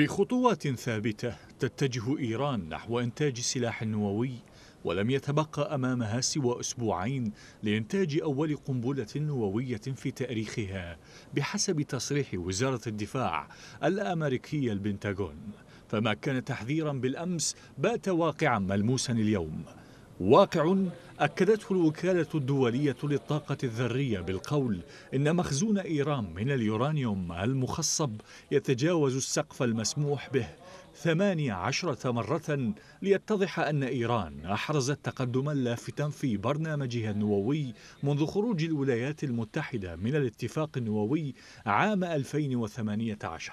بخطوات ثابتة تتجه إيران نحو إنتاج سلاح نووي ولم يتبقى أمامها سوى أسبوعين لإنتاج أول قنبلة نووية في تاريخها بحسب تصريح وزارة الدفاع الأمريكية البنتاغون فما كان تحذيرا بالأمس بات واقعا ملموسا اليوم واقع أكدته الوكالة الدولية للطاقة الذرية بالقول إن مخزون إيران من اليورانيوم المخصب يتجاوز السقف المسموح به ثمانية عشرة مرة ليتضح أن إيران أحرزت تقدما لافتا في برنامجها النووي منذ خروج الولايات المتحدة من الاتفاق النووي عام 2018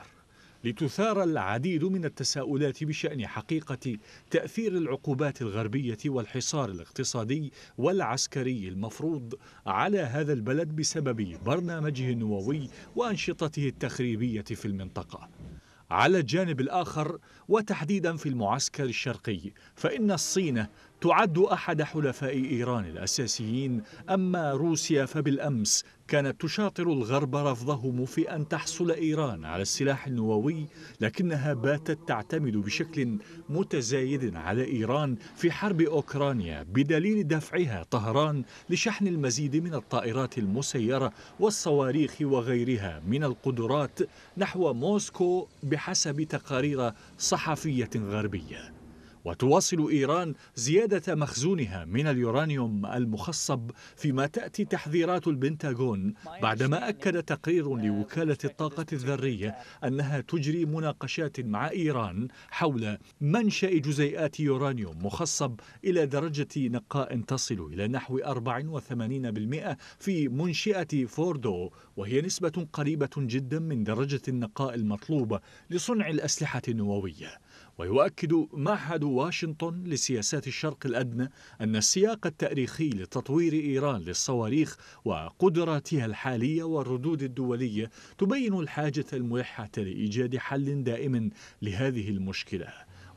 لتثار العديد من التساؤلات بشأن حقيقة تأثير العقوبات الغربية والحصار الاقتصادي والعسكري المفروض على هذا البلد بسبب برنامجه النووي وأنشطته التخريبية في المنطقة على الجانب الآخر وتحديدا في المعسكر الشرقي فإن الصين تعد احد حلفاء ايران الاساسيين اما روسيا فبالامس كانت تشاطر الغرب رفضهم في ان تحصل ايران على السلاح النووي لكنها باتت تعتمد بشكل متزايد على ايران في حرب اوكرانيا بدليل دفعها طهران لشحن المزيد من الطائرات المسيره والصواريخ وغيرها من القدرات نحو موسكو بحسب تقارير صحفيه غربيه وتواصل إيران زيادة مخزونها من اليورانيوم المخصب فيما تأتي تحذيرات البنتاغون بعدما أكد تقرير لوكالة الطاقة الذرية أنها تجري مناقشات مع إيران حول منشأ جزيئات يورانيوم مخصب إلى درجة نقاء تصل إلى نحو 84% في منشئة فوردو وهي نسبة قريبة جدا من درجة النقاء المطلوبة لصنع الأسلحة النووية ويؤكد معهد واشنطن لسياسات الشرق الأدنى أن السياق التاريخي لتطوير إيران للصواريخ وقدراتها الحالية والردود الدولية تبين الحاجة الملحة لإيجاد حل دائم لهذه المشكلة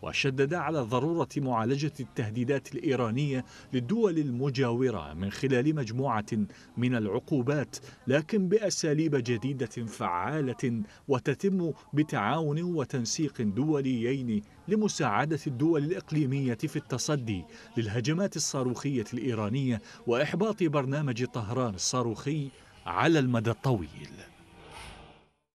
وشدد على ضرورة معالجة التهديدات الإيرانية للدول المجاورة من خلال مجموعة من العقوبات لكن بأساليب جديدة فعالة وتتم بتعاون وتنسيق دوليين لمساعدة الدول الإقليمية في التصدي للهجمات الصاروخية الإيرانية وإحباط برنامج طهران الصاروخي على المدى الطويل